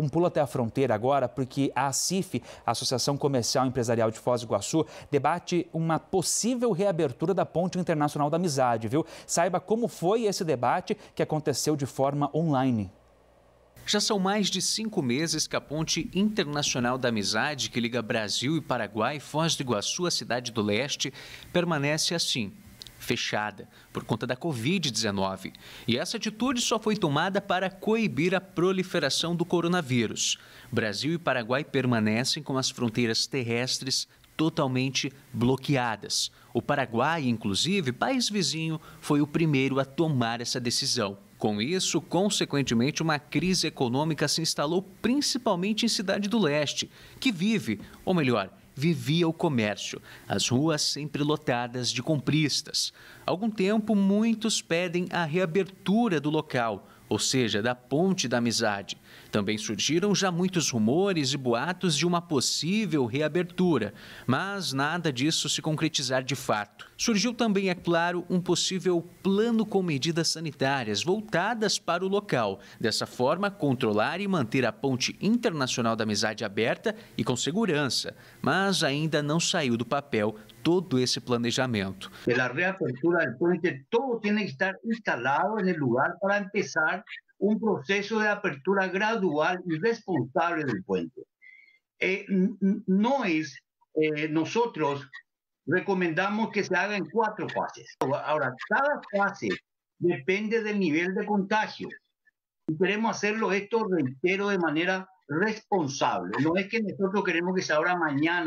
um pulo até a fronteira agora, porque a ACIF, a Associação Comercial Empresarial de Foz do Iguaçu, debate uma possível reabertura da Ponte Internacional da Amizade, viu? Saiba como foi esse debate que aconteceu de forma online. Já são mais de cinco meses que a Ponte Internacional da Amizade, que liga Brasil e Paraguai, Foz do Iguaçu à Cidade do Leste, permanece assim, fechada por conta da Covid-19. E essa atitude só foi tomada para coibir a proliferação do coronavírus. Brasil e Paraguai permanecem com as fronteiras terrestres totalmente bloqueadas. O Paraguai, inclusive, país vizinho, foi o primeiro a tomar essa decisão. Com isso, consequentemente, uma crise econômica se instalou principalmente em Cidade do Leste, que vive, ou melhor, vivia o comércio, as ruas sempre lotadas de compristas. Há algum tempo, muitos pedem a reabertura do local ou seja, da ponte da amizade. Também surgiram já muitos rumores e boatos de uma possível reabertura, mas nada disso se concretizar de fato. Surgiu também, é claro, um possível plano com medidas sanitárias voltadas para o local. Dessa forma, controlar e manter a ponte internacional da amizade aberta e com segurança, mas ainda não saiu do papel todo esse De La reapertura del puente, todo tiene que estar instalado en el lugar para empezar un proceso de apertura gradual y responsable del puente. Eh, eh recomendamos que se haga en cuatro fases. Ahora, cada fase depende del nivel de contagio. Y queremos hacerlo esto, reitero, de manera responsável. Não é que nós queremos que se abra amanhã.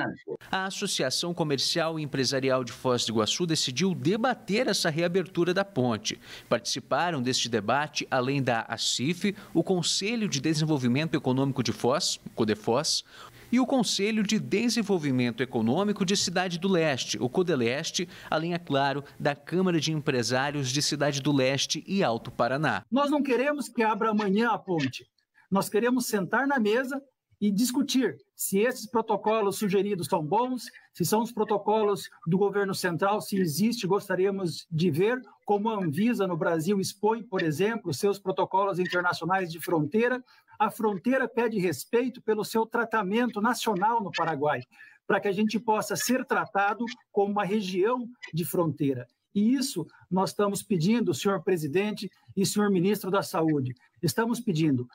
A Associação Comercial e Empresarial de Foz do Iguaçu decidiu debater essa reabertura da ponte. Participaram deste debate, além da ACIF, o Conselho de Desenvolvimento Econômico de Foz, CODEFOS, e o Conselho de Desenvolvimento Econômico de Cidade do Leste, o CODELESTE, além, é claro, da Câmara de Empresários de Cidade do Leste e Alto Paraná. Nós não queremos que abra amanhã a ponte. Nós queremos sentar na mesa e discutir se esses protocolos sugeridos são bons, se são os protocolos do governo central, se existe, gostaríamos de ver como a Anvisa no Brasil expõe, por exemplo, seus protocolos internacionais de fronteira. A fronteira pede respeito pelo seu tratamento nacional no Paraguai, para que a gente possa ser tratado como uma região de fronteira. E isso nós estamos pedindo, senhor presidente e senhor ministro da Saúde. Estamos pedindo